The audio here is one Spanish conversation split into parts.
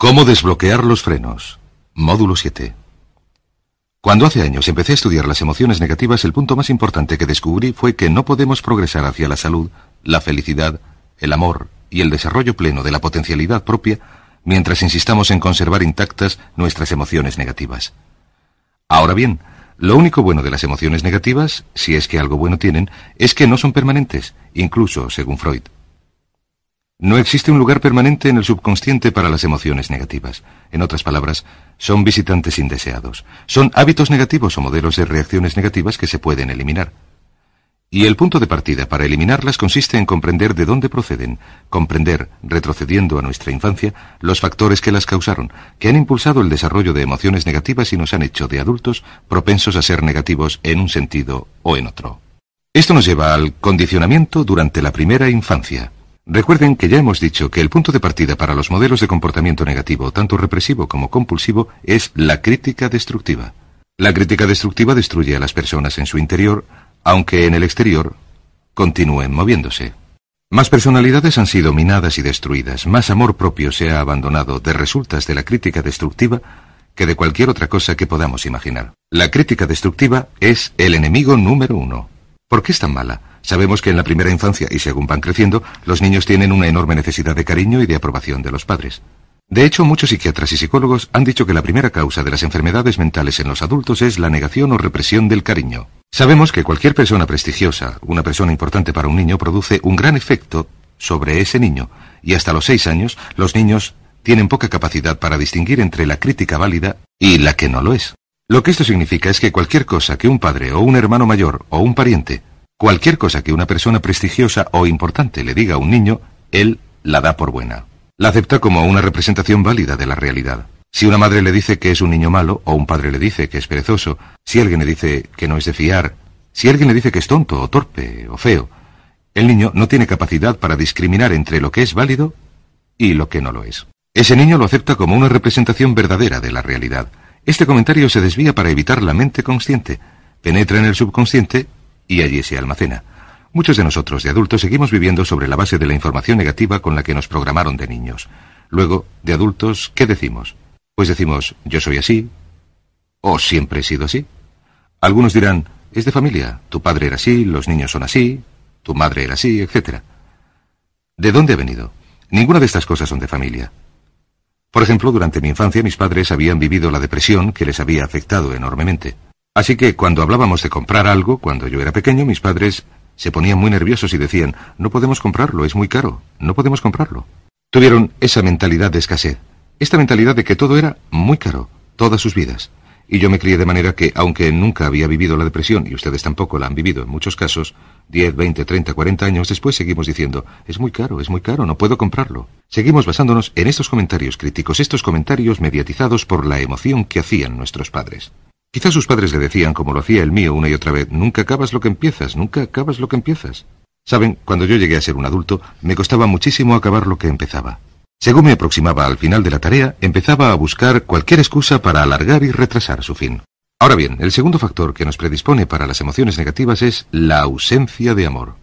¿Cómo desbloquear los frenos? Módulo 7. Cuando hace años empecé a estudiar las emociones negativas, el punto más importante que descubrí fue que no podemos progresar hacia la salud, la felicidad, el amor y el desarrollo pleno de la potencialidad propia mientras insistamos en conservar intactas nuestras emociones negativas. Ahora bien, lo único bueno de las emociones negativas, si es que algo bueno tienen, es que no son permanentes, incluso según Freud. No existe un lugar permanente en el subconsciente para las emociones negativas. En otras palabras, son visitantes indeseados. Son hábitos negativos o modelos de reacciones negativas que se pueden eliminar. Y el punto de partida para eliminarlas consiste en comprender de dónde proceden, comprender, retrocediendo a nuestra infancia, los factores que las causaron, que han impulsado el desarrollo de emociones negativas y nos han hecho de adultos propensos a ser negativos en un sentido o en otro. Esto nos lleva al condicionamiento durante la primera infancia. Recuerden que ya hemos dicho que el punto de partida para los modelos de comportamiento negativo, tanto represivo como compulsivo, es la crítica destructiva. La crítica destructiva destruye a las personas en su interior, aunque en el exterior continúen moviéndose. Más personalidades han sido minadas y destruidas, más amor propio se ha abandonado de resultas de la crítica destructiva que de cualquier otra cosa que podamos imaginar. La crítica destructiva es el enemigo número uno. ¿Por qué es tan mala? Sabemos que en la primera infancia y según van creciendo, los niños tienen una enorme necesidad de cariño y de aprobación de los padres. De hecho, muchos psiquiatras y psicólogos han dicho que la primera causa de las enfermedades mentales en los adultos es la negación o represión del cariño. Sabemos que cualquier persona prestigiosa, una persona importante para un niño, produce un gran efecto sobre ese niño, y hasta los seis años los niños tienen poca capacidad para distinguir entre la crítica válida y la que no lo es. Lo que esto significa es que cualquier cosa que un padre o un hermano mayor o un pariente Cualquier cosa que una persona prestigiosa o importante le diga a un niño, él la da por buena. La acepta como una representación válida de la realidad. Si una madre le dice que es un niño malo, o un padre le dice que es perezoso, si alguien le dice que no es de fiar, si alguien le dice que es tonto, o torpe, o feo, el niño no tiene capacidad para discriminar entre lo que es válido y lo que no lo es. Ese niño lo acepta como una representación verdadera de la realidad. Este comentario se desvía para evitar la mente consciente, penetra en el subconsciente y allí se almacena. Muchos de nosotros, de adultos, seguimos viviendo sobre la base de la información negativa con la que nos programaron de niños. Luego, de adultos, ¿qué decimos? Pues decimos, yo soy así, o siempre he sido así. Algunos dirán, es de familia, tu padre era así, los niños son así, tu madre era así, etc. ¿De dónde ha venido? Ninguna de estas cosas son de familia. Por ejemplo, durante mi infancia mis padres habían vivido la depresión que les había afectado enormemente. Así que cuando hablábamos de comprar algo, cuando yo era pequeño, mis padres se ponían muy nerviosos y decían, no podemos comprarlo, es muy caro, no podemos comprarlo. Tuvieron esa mentalidad de escasez, esta mentalidad de que todo era muy caro, todas sus vidas. Y yo me crié de manera que, aunque nunca había vivido la depresión, y ustedes tampoco la han vivido en muchos casos, 10, 20, 30, 40 años después seguimos diciendo, es muy caro, es muy caro, no puedo comprarlo. Seguimos basándonos en estos comentarios críticos, estos comentarios mediatizados por la emoción que hacían nuestros padres. Quizás sus padres le decían, como lo hacía el mío una y otra vez, nunca acabas lo que empiezas, nunca acabas lo que empiezas. Saben, cuando yo llegué a ser un adulto, me costaba muchísimo acabar lo que empezaba. Según me aproximaba al final de la tarea, empezaba a buscar cualquier excusa para alargar y retrasar su fin. Ahora bien, el segundo factor que nos predispone para las emociones negativas es la ausencia de amor.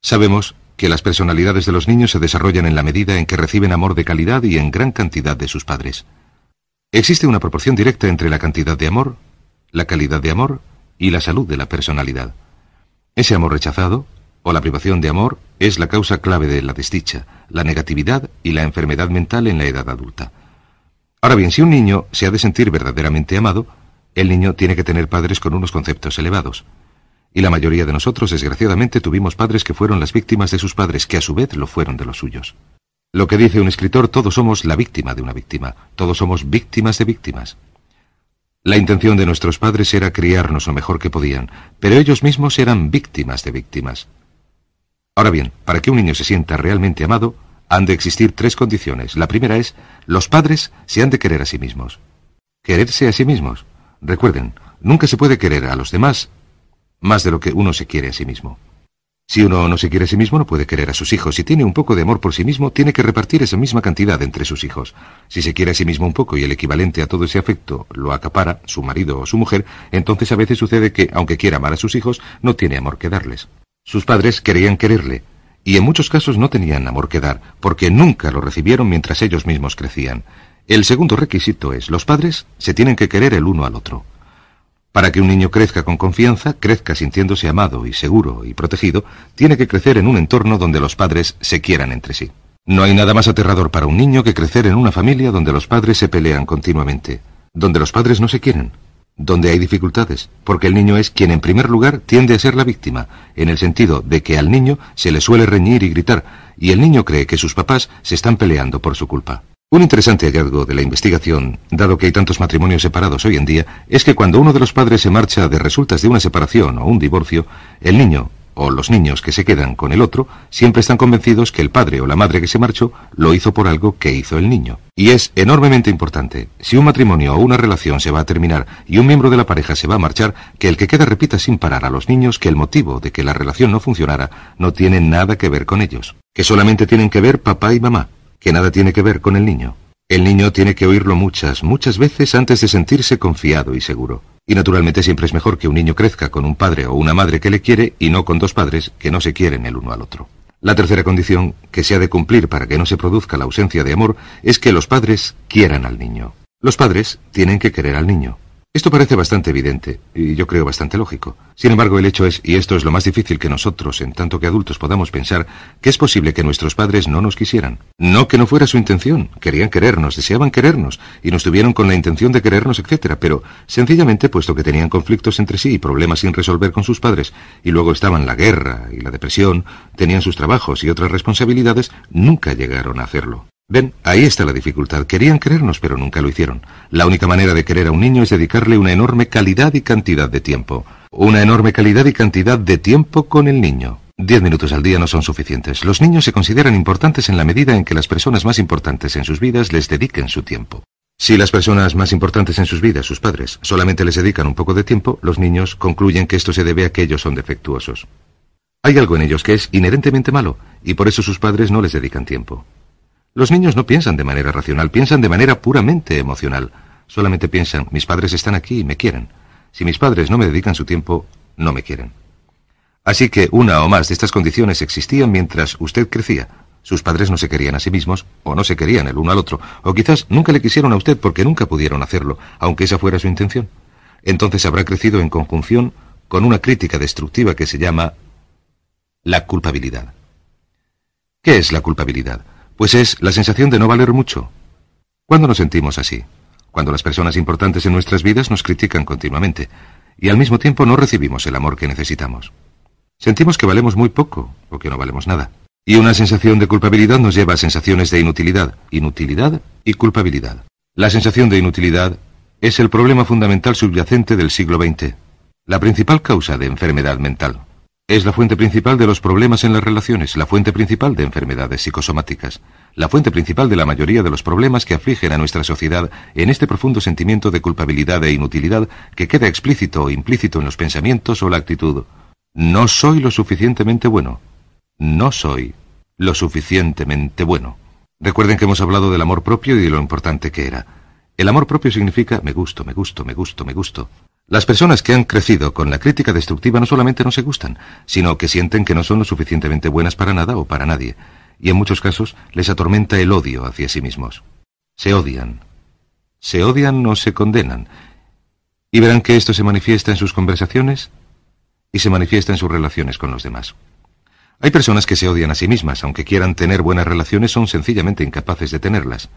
Sabemos que las personalidades de los niños se desarrollan en la medida en que reciben amor de calidad y en gran cantidad de sus padres. Existe una proporción directa entre la cantidad de amor la calidad de amor y la salud de la personalidad. Ese amor rechazado, o la privación de amor, es la causa clave de la desdicha, la negatividad y la enfermedad mental en la edad adulta. Ahora bien, si un niño se ha de sentir verdaderamente amado, el niño tiene que tener padres con unos conceptos elevados. Y la mayoría de nosotros, desgraciadamente, tuvimos padres que fueron las víctimas de sus padres, que a su vez lo fueron de los suyos. Lo que dice un escritor, todos somos la víctima de una víctima, todos somos víctimas de víctimas. La intención de nuestros padres era criarnos lo mejor que podían, pero ellos mismos eran víctimas de víctimas. Ahora bien, para que un niño se sienta realmente amado, han de existir tres condiciones. La primera es, los padres se han de querer a sí mismos. Quererse a sí mismos. Recuerden, nunca se puede querer a los demás más de lo que uno se quiere a sí mismo. Si uno no se quiere a sí mismo, no puede querer a sus hijos. Si tiene un poco de amor por sí mismo, tiene que repartir esa misma cantidad entre sus hijos. Si se quiere a sí mismo un poco y el equivalente a todo ese afecto lo acapara, su marido o su mujer, entonces a veces sucede que, aunque quiera amar a sus hijos, no tiene amor que darles. Sus padres querían quererle, y en muchos casos no tenían amor que dar, porque nunca lo recibieron mientras ellos mismos crecían. El segundo requisito es, los padres se tienen que querer el uno al otro. Para que un niño crezca con confianza, crezca sintiéndose amado y seguro y protegido, tiene que crecer en un entorno donde los padres se quieran entre sí. No hay nada más aterrador para un niño que crecer en una familia donde los padres se pelean continuamente, donde los padres no se quieren, donde hay dificultades, porque el niño es quien en primer lugar tiende a ser la víctima, en el sentido de que al niño se le suele reñir y gritar, y el niño cree que sus papás se están peleando por su culpa. Un interesante hallazgo de la investigación, dado que hay tantos matrimonios separados hoy en día, es que cuando uno de los padres se marcha de resultas de una separación o un divorcio, el niño o los niños que se quedan con el otro siempre están convencidos que el padre o la madre que se marchó lo hizo por algo que hizo el niño. Y es enormemente importante, si un matrimonio o una relación se va a terminar y un miembro de la pareja se va a marchar, que el que queda repita sin parar a los niños que el motivo de que la relación no funcionara no tiene nada que ver con ellos, que solamente tienen que ver papá y mamá que nada tiene que ver con el niño. El niño tiene que oírlo muchas, muchas veces antes de sentirse confiado y seguro. Y naturalmente siempre es mejor que un niño crezca con un padre o una madre que le quiere y no con dos padres que no se quieren el uno al otro. La tercera condición, que se ha de cumplir para que no se produzca la ausencia de amor, es que los padres quieran al niño. Los padres tienen que querer al niño. Esto parece bastante evidente, y yo creo bastante lógico. Sin embargo, el hecho es, y esto es lo más difícil que nosotros, en tanto que adultos, podamos pensar, que es posible que nuestros padres no nos quisieran. No que no fuera su intención, querían querernos, deseaban querernos, y nos tuvieron con la intención de querernos, etc. Pero, sencillamente, puesto que tenían conflictos entre sí y problemas sin resolver con sus padres, y luego estaban la guerra y la depresión, tenían sus trabajos y otras responsabilidades, nunca llegaron a hacerlo. Ven, ahí está la dificultad. Querían querernos, pero nunca lo hicieron. La única manera de querer a un niño es dedicarle una enorme calidad y cantidad de tiempo. Una enorme calidad y cantidad de tiempo con el niño. Diez minutos al día no son suficientes. Los niños se consideran importantes en la medida en que las personas más importantes en sus vidas les dediquen su tiempo. Si las personas más importantes en sus vidas, sus padres, solamente les dedican un poco de tiempo, los niños concluyen que esto se debe a que ellos son defectuosos. Hay algo en ellos que es inherentemente malo, y por eso sus padres no les dedican tiempo. Los niños no piensan de manera racional, piensan de manera puramente emocional. Solamente piensan, mis padres están aquí y me quieren. Si mis padres no me dedican su tiempo, no me quieren. Así que una o más de estas condiciones existían mientras usted crecía. Sus padres no se querían a sí mismos, o no se querían el uno al otro, o quizás nunca le quisieron a usted porque nunca pudieron hacerlo, aunque esa fuera su intención. Entonces habrá crecido en conjunción con una crítica destructiva que se llama la culpabilidad. ¿Qué es la culpabilidad? pues es la sensación de no valer mucho. ¿Cuándo nos sentimos así? Cuando las personas importantes en nuestras vidas nos critican continuamente y al mismo tiempo no recibimos el amor que necesitamos. Sentimos que valemos muy poco o que no valemos nada. Y una sensación de culpabilidad nos lleva a sensaciones de inutilidad, inutilidad y culpabilidad. La sensación de inutilidad es el problema fundamental subyacente del siglo XX, la principal causa de enfermedad mental. Es la fuente principal de los problemas en las relaciones, la fuente principal de enfermedades psicosomáticas, la fuente principal de la mayoría de los problemas que afligen a nuestra sociedad en este profundo sentimiento de culpabilidad e inutilidad que queda explícito o implícito en los pensamientos o la actitud. No soy lo suficientemente bueno. No soy lo suficientemente bueno. Recuerden que hemos hablado del amor propio y de lo importante que era. El amor propio significa me gusto, me gusto, me gusto, me gusto. Las personas que han crecido con la crítica destructiva no solamente no se gustan, sino que sienten que no son lo suficientemente buenas para nada o para nadie, y en muchos casos les atormenta el odio hacia sí mismos. Se odian. Se odian o se condenan. Y verán que esto se manifiesta en sus conversaciones y se manifiesta en sus relaciones con los demás. Hay personas que se odian a sí mismas, aunque quieran tener buenas relaciones, son sencillamente incapaces de tenerlas.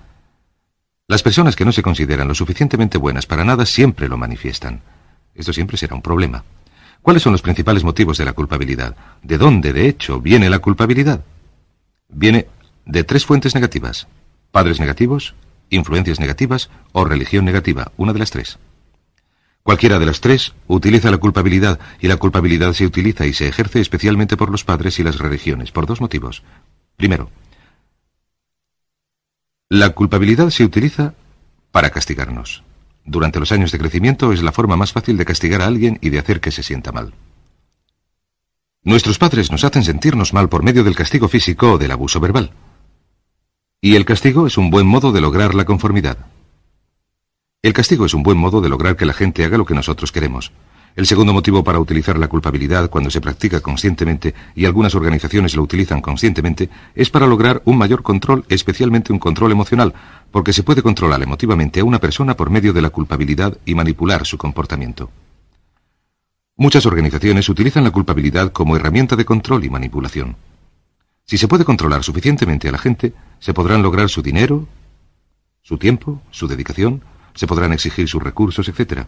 Las personas que no se consideran lo suficientemente buenas para nada siempre lo manifiestan. Esto siempre será un problema. ¿Cuáles son los principales motivos de la culpabilidad? ¿De dónde, de hecho, viene la culpabilidad? Viene de tres fuentes negativas. Padres negativos, influencias negativas o religión negativa, una de las tres. Cualquiera de las tres utiliza la culpabilidad y la culpabilidad se utiliza y se ejerce especialmente por los padres y las religiones, por dos motivos. Primero, la culpabilidad se utiliza para castigarnos. Durante los años de crecimiento es la forma más fácil de castigar a alguien y de hacer que se sienta mal. Nuestros padres nos hacen sentirnos mal por medio del castigo físico o del abuso verbal. Y el castigo es un buen modo de lograr la conformidad. El castigo es un buen modo de lograr que la gente haga lo que nosotros queremos. El segundo motivo para utilizar la culpabilidad cuando se practica conscientemente, y algunas organizaciones lo utilizan conscientemente, es para lograr un mayor control, especialmente un control emocional, porque se puede controlar emotivamente a una persona por medio de la culpabilidad y manipular su comportamiento. Muchas organizaciones utilizan la culpabilidad como herramienta de control y manipulación. Si se puede controlar suficientemente a la gente, se podrán lograr su dinero, su tiempo, su dedicación, se podrán exigir sus recursos, etc.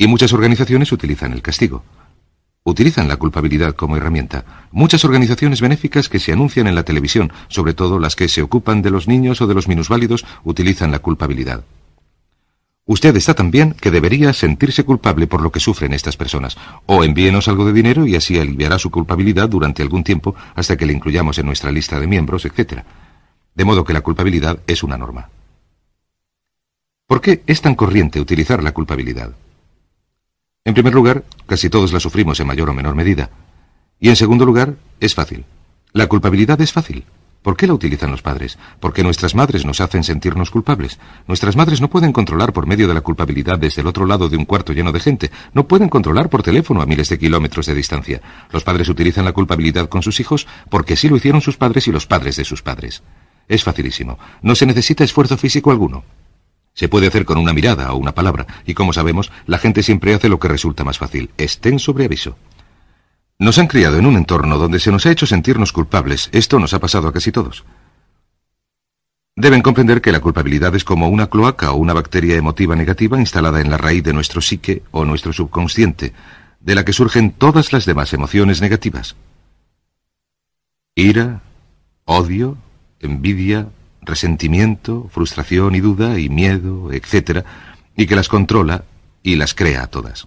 Y muchas organizaciones utilizan el castigo. Utilizan la culpabilidad como herramienta. Muchas organizaciones benéficas que se anuncian en la televisión, sobre todo las que se ocupan de los niños o de los minusválidos, utilizan la culpabilidad. Usted está tan bien que debería sentirse culpable por lo que sufren estas personas, o envíenos algo de dinero y así aliviará su culpabilidad durante algún tiempo hasta que le incluyamos en nuestra lista de miembros, etc. De modo que la culpabilidad es una norma. ¿Por qué es tan corriente utilizar la culpabilidad? En primer lugar, casi todos la sufrimos en mayor o menor medida. Y en segundo lugar, es fácil. La culpabilidad es fácil. ¿Por qué la utilizan los padres? Porque nuestras madres nos hacen sentirnos culpables. Nuestras madres no pueden controlar por medio de la culpabilidad desde el otro lado de un cuarto lleno de gente. No pueden controlar por teléfono a miles de kilómetros de distancia. Los padres utilizan la culpabilidad con sus hijos porque sí lo hicieron sus padres y los padres de sus padres. Es facilísimo. No se necesita esfuerzo físico alguno. Se puede hacer con una mirada o una palabra, y como sabemos, la gente siempre hace lo que resulta más fácil. Estén sobre aviso. Nos han criado en un entorno donde se nos ha hecho sentirnos culpables. Esto nos ha pasado a casi todos. Deben comprender que la culpabilidad es como una cloaca o una bacteria emotiva negativa instalada en la raíz de nuestro psique o nuestro subconsciente, de la que surgen todas las demás emociones negativas. Ira, odio, envidia, resentimiento, frustración y duda y miedo, etc., y que las controla y las crea a todas.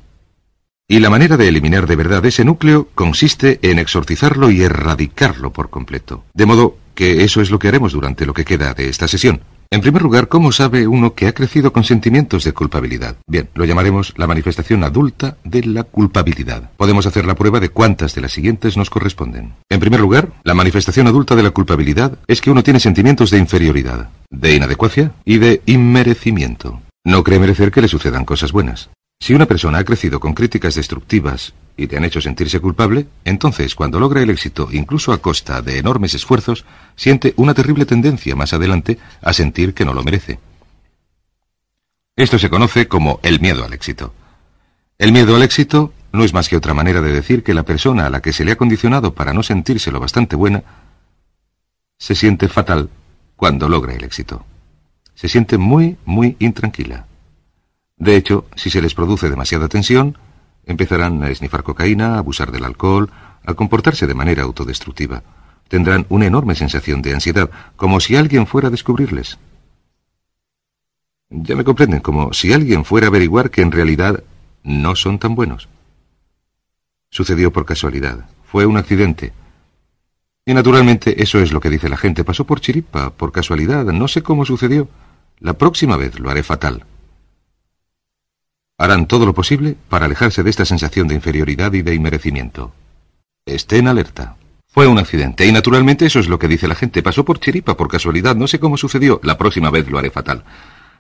Y la manera de eliminar de verdad ese núcleo consiste en exorcizarlo y erradicarlo por completo. De modo que eso es lo que haremos durante lo que queda de esta sesión. En primer lugar, ¿cómo sabe uno que ha crecido con sentimientos de culpabilidad? Bien, lo llamaremos la manifestación adulta de la culpabilidad. Podemos hacer la prueba de cuántas de las siguientes nos corresponden. En primer lugar, la manifestación adulta de la culpabilidad es que uno tiene sentimientos de inferioridad, de inadecuacia y de inmerecimiento. No cree merecer que le sucedan cosas buenas. Si una persona ha crecido con críticas destructivas y te han hecho sentirse culpable, entonces cuando logra el éxito, incluso a costa de enormes esfuerzos, siente una terrible tendencia más adelante a sentir que no lo merece. Esto se conoce como el miedo al éxito. El miedo al éxito no es más que otra manera de decir que la persona a la que se le ha condicionado para no sentirse lo bastante buena, se siente fatal cuando logra el éxito. Se siente muy, muy intranquila. De hecho, si se les produce demasiada tensión, empezarán a esnifar cocaína, a abusar del alcohol, a comportarse de manera autodestructiva. Tendrán una enorme sensación de ansiedad, como si alguien fuera a descubrirles. Ya me comprenden, como si alguien fuera a averiguar que en realidad no son tan buenos. Sucedió por casualidad. Fue un accidente. Y naturalmente eso es lo que dice la gente. Pasó por chiripa, por casualidad, no sé cómo sucedió. La próxima vez lo haré fatal harán todo lo posible para alejarse de esta sensación de inferioridad y de inmerecimiento. Estén alerta. Fue un accidente y naturalmente eso es lo que dice la gente. Pasó por chiripa, por casualidad, no sé cómo sucedió. La próxima vez lo haré fatal.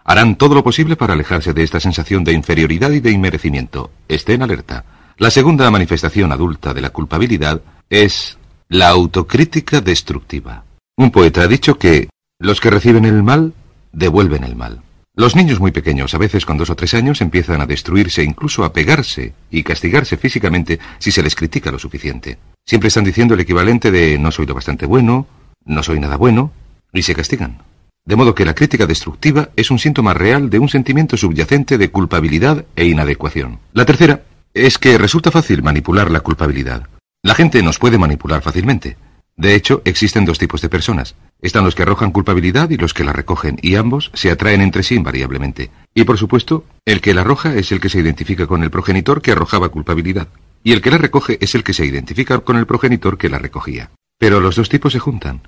Harán todo lo posible para alejarse de esta sensación de inferioridad y de inmerecimiento. Estén alerta. La segunda manifestación adulta de la culpabilidad es la autocrítica destructiva. Un poeta ha dicho que los que reciben el mal devuelven el mal. Los niños muy pequeños, a veces con dos o tres años, empiezan a destruirse, incluso a pegarse y castigarse físicamente si se les critica lo suficiente. Siempre están diciendo el equivalente de no soy lo bastante bueno, no soy nada bueno, y se castigan. De modo que la crítica destructiva es un síntoma real de un sentimiento subyacente de culpabilidad e inadecuación. La tercera es que resulta fácil manipular la culpabilidad. La gente nos puede manipular fácilmente. De hecho, existen dos tipos de personas. Están los que arrojan culpabilidad y los que la recogen, y ambos se atraen entre sí invariablemente. Y por supuesto, el que la arroja es el que se identifica con el progenitor que arrojaba culpabilidad, y el que la recoge es el que se identifica con el progenitor que la recogía. Pero los dos tipos se juntan.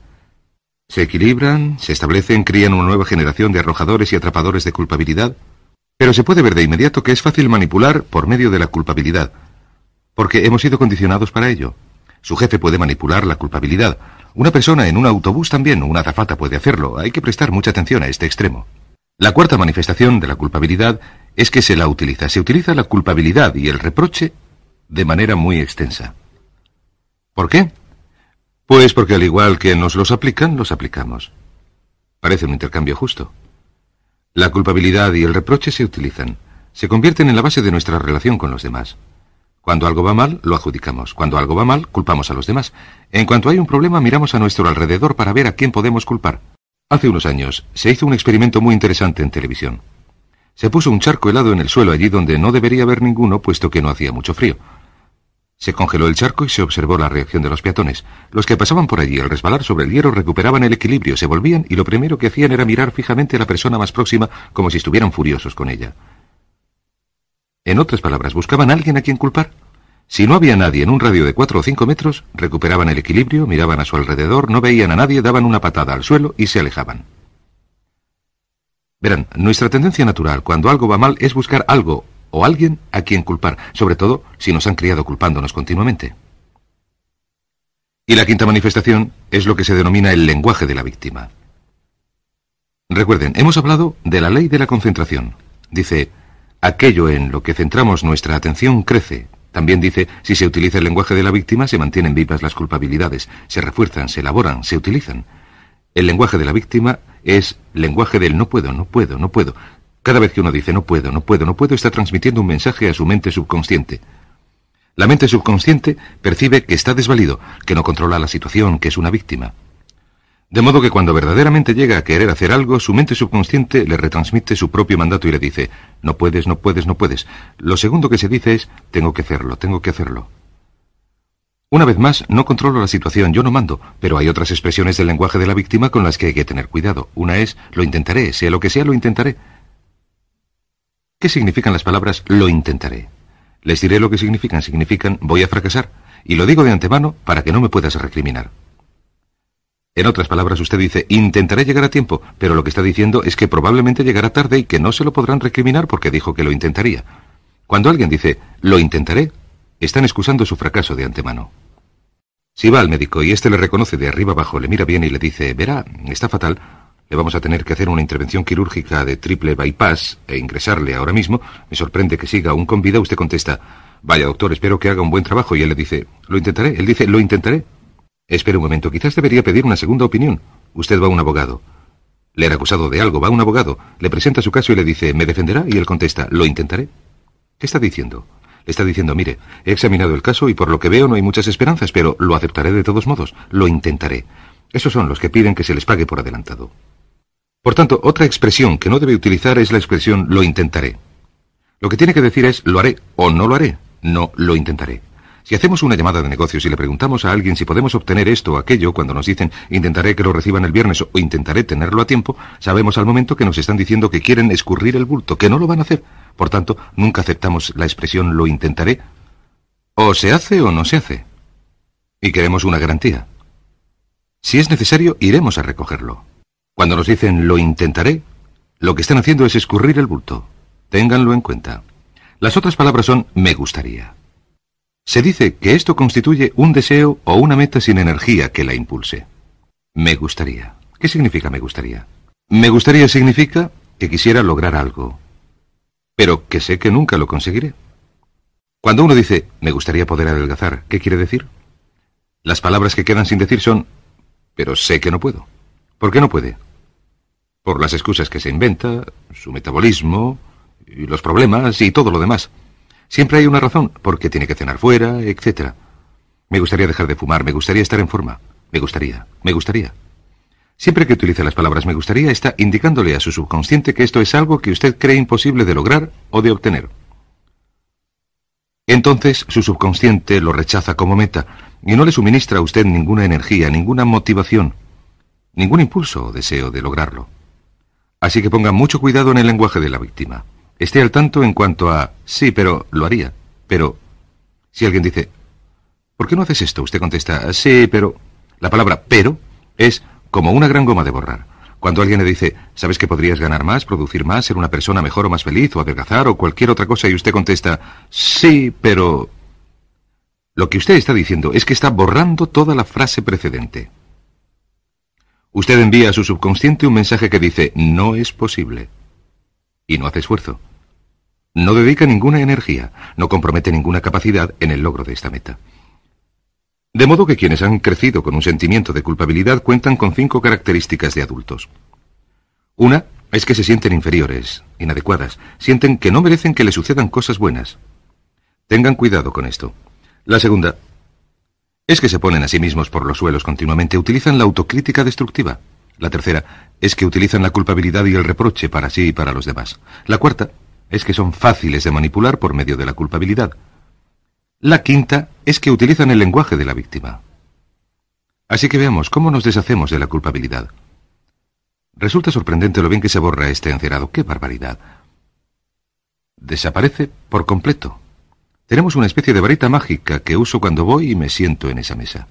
Se equilibran, se establecen, crían una nueva generación de arrojadores y atrapadores de culpabilidad, pero se puede ver de inmediato que es fácil manipular por medio de la culpabilidad, porque hemos sido condicionados para ello. Su jefe puede manipular la culpabilidad. Una persona en un autobús también, una azafata puede hacerlo. Hay que prestar mucha atención a este extremo. La cuarta manifestación de la culpabilidad es que se la utiliza. Se utiliza la culpabilidad y el reproche de manera muy extensa. ¿Por qué? Pues porque al igual que nos los aplican, los aplicamos. Parece un intercambio justo. La culpabilidad y el reproche se utilizan. Se convierten en la base de nuestra relación con los demás. Cuando algo va mal, lo adjudicamos. Cuando algo va mal, culpamos a los demás. En cuanto hay un problema, miramos a nuestro alrededor para ver a quién podemos culpar. Hace unos años se hizo un experimento muy interesante en televisión. Se puso un charco helado en el suelo allí donde no debería haber ninguno, puesto que no hacía mucho frío. Se congeló el charco y se observó la reacción de los peatones. Los que pasaban por allí al resbalar sobre el hielo recuperaban el equilibrio, se volvían y lo primero que hacían era mirar fijamente a la persona más próxima como si estuvieran furiosos con ella. En otras palabras, buscaban a alguien a quien culpar. Si no había nadie en un radio de cuatro o cinco metros, recuperaban el equilibrio, miraban a su alrededor, no veían a nadie, daban una patada al suelo y se alejaban. Verán, nuestra tendencia natural cuando algo va mal es buscar algo o alguien a quien culpar, sobre todo si nos han criado culpándonos continuamente. Y la quinta manifestación es lo que se denomina el lenguaje de la víctima. Recuerden, hemos hablado de la ley de la concentración. Dice, aquello en lo que centramos nuestra atención crece. También dice, si se utiliza el lenguaje de la víctima, se mantienen vivas las culpabilidades, se refuerzan, se elaboran, se utilizan. El lenguaje de la víctima es lenguaje del no puedo, no puedo, no puedo. Cada vez que uno dice no puedo, no puedo, no puedo, está transmitiendo un mensaje a su mente subconsciente. La mente subconsciente percibe que está desvalido, que no controla la situación, que es una víctima. De modo que cuando verdaderamente llega a querer hacer algo, su mente subconsciente le retransmite su propio mandato y le dice, no puedes, no puedes, no puedes. Lo segundo que se dice es, tengo que hacerlo, tengo que hacerlo. Una vez más, no controlo la situación, yo no mando, pero hay otras expresiones del lenguaje de la víctima con las que hay que tener cuidado. Una es, lo intentaré, sea lo que sea, lo intentaré. ¿Qué significan las palabras lo intentaré? Les diré lo que significan. Significan voy a fracasar. Y lo digo de antemano para que no me puedas recriminar. En otras palabras, usted dice, intentaré llegar a tiempo, pero lo que está diciendo es que probablemente llegará tarde y que no se lo podrán recriminar porque dijo que lo intentaría. Cuando alguien dice, lo intentaré, están excusando su fracaso de antemano. Si va al médico y éste le reconoce de arriba abajo, le mira bien y le dice, verá, está fatal, le vamos a tener que hacer una intervención quirúrgica de triple bypass e ingresarle ahora mismo, me sorprende que siga aún con vida, usted contesta, vaya doctor, espero que haga un buen trabajo, y él le dice, lo intentaré, él dice, lo intentaré, Espere un momento, quizás debería pedir una segunda opinión. Usted va a un abogado. Le han acusado de algo, va a un abogado, le presenta su caso y le dice, ¿me defenderá? Y él contesta, lo intentaré. ¿Qué está diciendo? Le está diciendo, mire, he examinado el caso y por lo que veo no hay muchas esperanzas, pero lo aceptaré de todos modos, lo intentaré. Esos son los que piden que se les pague por adelantado. Por tanto, otra expresión que no debe utilizar es la expresión lo intentaré. Lo que tiene que decir es lo haré o no lo haré, no lo intentaré. Si hacemos una llamada de negocios y le preguntamos a alguien si podemos obtener esto o aquello, cuando nos dicen intentaré que lo reciban el viernes o intentaré tenerlo a tiempo, sabemos al momento que nos están diciendo que quieren escurrir el bulto, que no lo van a hacer. Por tanto, nunca aceptamos la expresión lo intentaré. O se hace o no se hace. Y queremos una garantía. Si es necesario, iremos a recogerlo. Cuando nos dicen lo intentaré, lo que están haciendo es escurrir el bulto. Ténganlo en cuenta. Las otras palabras son me gustaría. Se dice que esto constituye un deseo o una meta sin energía que la impulse. Me gustaría. ¿Qué significa me gustaría? Me gustaría significa que quisiera lograr algo, pero que sé que nunca lo conseguiré. Cuando uno dice me gustaría poder adelgazar, ¿qué quiere decir? Las palabras que quedan sin decir son pero sé que no puedo. ¿Por qué no puede? Por las excusas que se inventa, su metabolismo, los problemas y todo lo demás. Siempre hay una razón, porque tiene que cenar fuera, etc. Me gustaría dejar de fumar, me gustaría estar en forma, me gustaría, me gustaría. Siempre que utilice las palabras me gustaría, está indicándole a su subconsciente que esto es algo que usted cree imposible de lograr o de obtener. Entonces su subconsciente lo rechaza como meta y no le suministra a usted ninguna energía, ninguna motivación, ningún impulso o deseo de lograrlo. Así que ponga mucho cuidado en el lenguaje de la víctima esté al tanto en cuanto a, sí, pero lo haría, pero... Si alguien dice, ¿por qué no haces esto? Usted contesta, sí, pero... La palabra pero es como una gran goma de borrar. Cuando alguien le dice, ¿sabes que podrías ganar más, producir más, ser una persona mejor o más feliz, o adelgazar, o cualquier otra cosa, y usted contesta, sí, pero... Lo que usted está diciendo es que está borrando toda la frase precedente. Usted envía a su subconsciente un mensaje que dice, no es posible. Y no hace esfuerzo. No dedica ninguna energía, no compromete ninguna capacidad en el logro de esta meta. De modo que quienes han crecido con un sentimiento de culpabilidad cuentan con cinco características de adultos. Una es que se sienten inferiores, inadecuadas, sienten que no merecen que le sucedan cosas buenas. Tengan cuidado con esto. La segunda es que se ponen a sí mismos por los suelos continuamente, utilizan la autocrítica destructiva. La tercera es que utilizan la culpabilidad y el reproche para sí y para los demás. La cuarta es que son fáciles de manipular por medio de la culpabilidad. La quinta es que utilizan el lenguaje de la víctima. Así que veamos cómo nos deshacemos de la culpabilidad. Resulta sorprendente lo bien que se borra este encerado. ¡Qué barbaridad! Desaparece por completo. Tenemos una especie de varita mágica que uso cuando voy y me siento en esa mesa.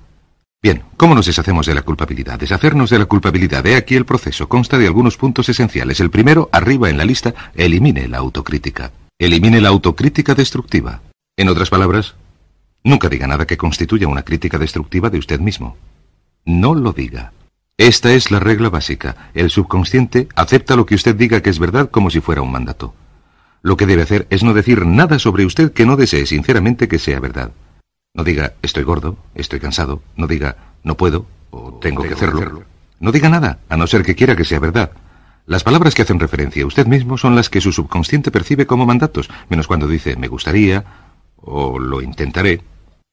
Bien, ¿cómo nos deshacemos de la culpabilidad? Deshacernos de la culpabilidad. He aquí el proceso. Consta de algunos puntos esenciales. El primero, arriba en la lista, elimine la autocrítica. Elimine la autocrítica destructiva. En otras palabras, nunca diga nada que constituya una crítica destructiva de usted mismo. No lo diga. Esta es la regla básica. El subconsciente acepta lo que usted diga que es verdad como si fuera un mandato. Lo que debe hacer es no decir nada sobre usted que no desee sinceramente que sea verdad. No diga estoy gordo, estoy cansado, no diga no puedo o tengo, que, hacerlo. No diga nada, a no ser que quiera que sea verdad. Las palabras que hacen referencia a usted mismo son las que su subconsciente percibe como mandatos, menos cuando dice me gustaría o lo intentaré.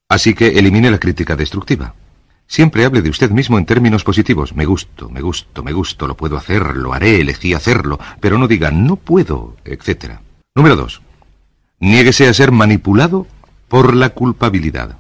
Así que elimine la crítica destructiva. Siempre hable de usted mismo en términos positivos. Me gusto, me gusto, me gusto, lo puedo hacer, lo haré, elegí hacerlo, pero no diga no puedo, etc. Número 2. Niéguese a ser manipulado por la culpabilidad.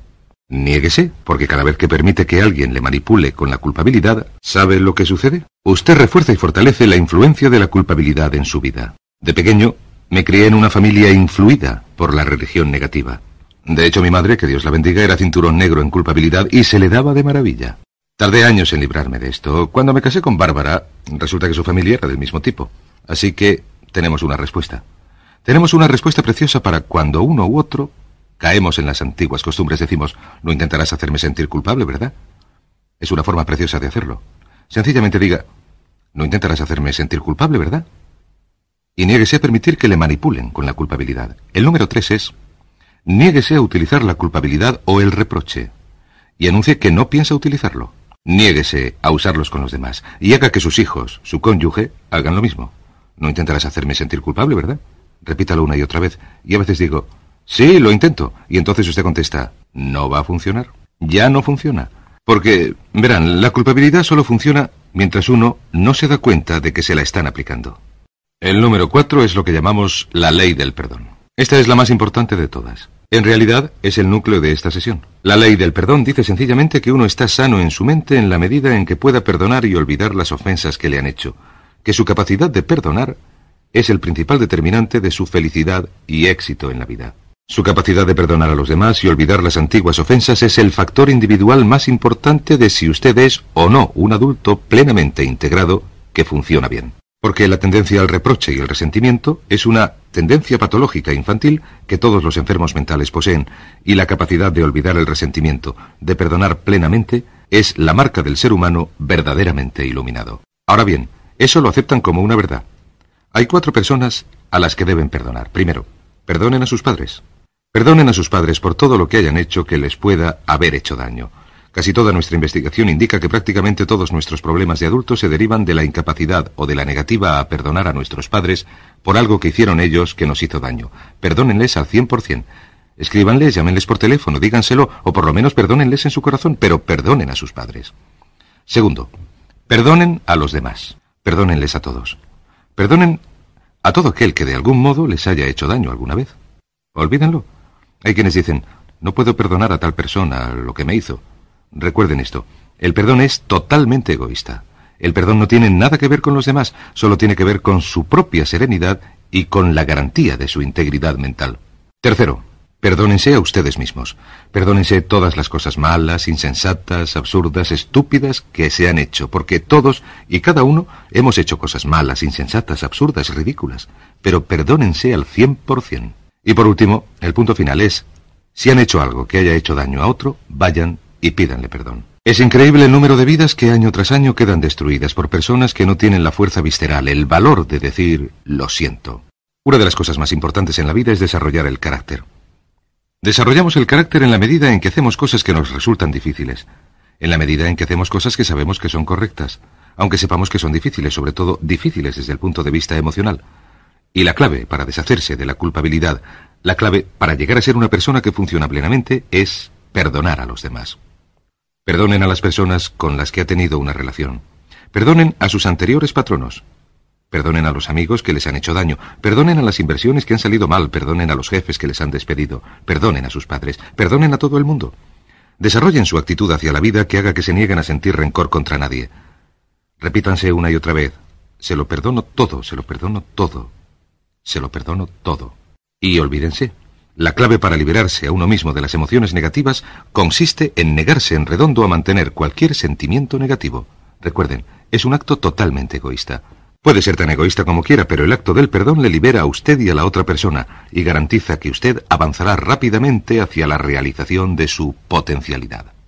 Niéguese, porque cada vez que permite que alguien le manipule con la culpabilidad, ¿sabe lo que sucede? Usted refuerza y fortalece la influencia de la culpabilidad en su vida. De pequeño, me crié en una familia influida por la religión negativa. De hecho, mi madre, que Dios la bendiga, era cinturón negro en culpabilidad y se le daba de maravilla. Tardé años en librarme de esto. Cuando me casé con Bárbara, resulta que su familia era del mismo tipo. Así que tenemos una respuesta. Tenemos una respuesta preciosa para cuando uno u otro Caemos en las antiguas costumbres, decimos, no intentarás hacerme sentir culpable, ¿verdad? Es una forma preciosa de hacerlo. Sencillamente diga, no intentarás hacerme sentir culpable, ¿verdad? Y niéguese a permitir que le manipulen con la culpabilidad. El número tres es, niéguese a utilizar la culpabilidad o el reproche y anuncie que no piensa utilizarlo. Niéguese a usarlos con los demás y haga que sus hijos, su cónyuge, hagan lo mismo. No intentarás hacerme sentir culpable, ¿verdad? Repítalo una y otra vez y a veces digo, Sí, lo intento. Y entonces usted contesta, no va a funcionar. Ya no funciona. Porque, verán, la culpabilidad solo funciona mientras uno no se da cuenta de que se la están aplicando. El número cuatro es lo que llamamos la ley del perdón. Esta es la más importante de todas. En realidad es el núcleo de esta sesión. La ley del perdón dice sencillamente que uno está sano en su mente en la medida en que pueda perdonar y olvidar las ofensas que le han hecho, que su capacidad de perdonar es el principal determinante de su felicidad y éxito en la vida. Su capacidad de perdonar a los demás y olvidar las antiguas ofensas es el factor individual más importante de si usted es o no un adulto plenamente integrado que funciona bien. Porque la tendencia al reproche y el resentimiento es una tendencia patológica infantil que todos los enfermos mentales poseen, y la capacidad de olvidar el resentimiento, de perdonar plenamente, es la marca del ser humano verdaderamente iluminado. Ahora bien, eso lo aceptan como una verdad. Hay cuatro personas a las que deben perdonar. Primero, perdonen a sus padres. Perdonen a sus padres por todo lo que hayan hecho que les pueda haber hecho daño. Casi toda nuestra investigación indica que prácticamente todos nuestros problemas de adultos se derivan de la incapacidad o de la negativa a perdonar a nuestros padres por algo que hicieron ellos que nos hizo daño. Perdónenles al 100%. Escríbanles, llámenles por teléfono, díganselo o por lo menos perdónenles en su corazón, pero perdonen a sus padres. Segundo, perdonen a los demás. Perdónenles a todos. Perdonen a todo aquel que de algún modo les haya hecho daño alguna vez. Olvídenlo. Hay quienes dicen, no puedo perdonar a tal persona lo que me hizo. Recuerden esto, el perdón es totalmente egoísta. El perdón no tiene nada que ver con los demás, solo tiene que ver con su propia serenidad y con la garantía de su integridad mental. Tercero, perdónense a ustedes mismos. Perdónense todas las cosas malas, insensatas, absurdas, estúpidas que se han hecho, porque todos y cada uno hemos hecho cosas malas, insensatas, absurdas, ridículas. Pero perdónense al cien por y por último, el punto final es, si han hecho algo que haya hecho daño a otro, vayan y pídanle perdón. Es increíble el número de vidas que año tras año quedan destruidas por personas que no tienen la fuerza visceral, el valor de decir lo siento. Una de las cosas más importantes en la vida es desarrollar el carácter. Desarrollamos el carácter en la medida en que hacemos cosas que nos resultan difíciles, en la medida en que hacemos cosas que sabemos que son correctas, aunque sepamos que son difíciles, sobre todo difíciles desde el punto de vista emocional. Y la clave para deshacerse de la culpabilidad, la clave para llegar a ser una persona que funciona plenamente es perdonar a los demás. Perdonen a las personas con las que ha tenido una relación. Perdonen a sus anteriores patronos. Perdonen a los amigos que les han hecho daño. Perdonen a las inversiones que han salido mal. Perdonen a los jefes que les han despedido. Perdonen a sus padres. Perdonen a todo el mundo. Desarrollen su actitud hacia la vida que haga que se nieguen a sentir rencor contra nadie. Repítanse una y otra vez. Se lo perdono todo, se lo perdono todo, se lo perdono todo. Y olvídense, la clave para liberarse a uno mismo de las emociones negativas consiste en negarse en redondo a mantener cualquier sentimiento negativo. Recuerden, es un acto totalmente egoísta. Puede ser tan egoísta como quiera, pero el acto del perdón le libera a usted y a la otra persona y garantiza que usted avanzará rápidamente hacia la realización de su potencialidad.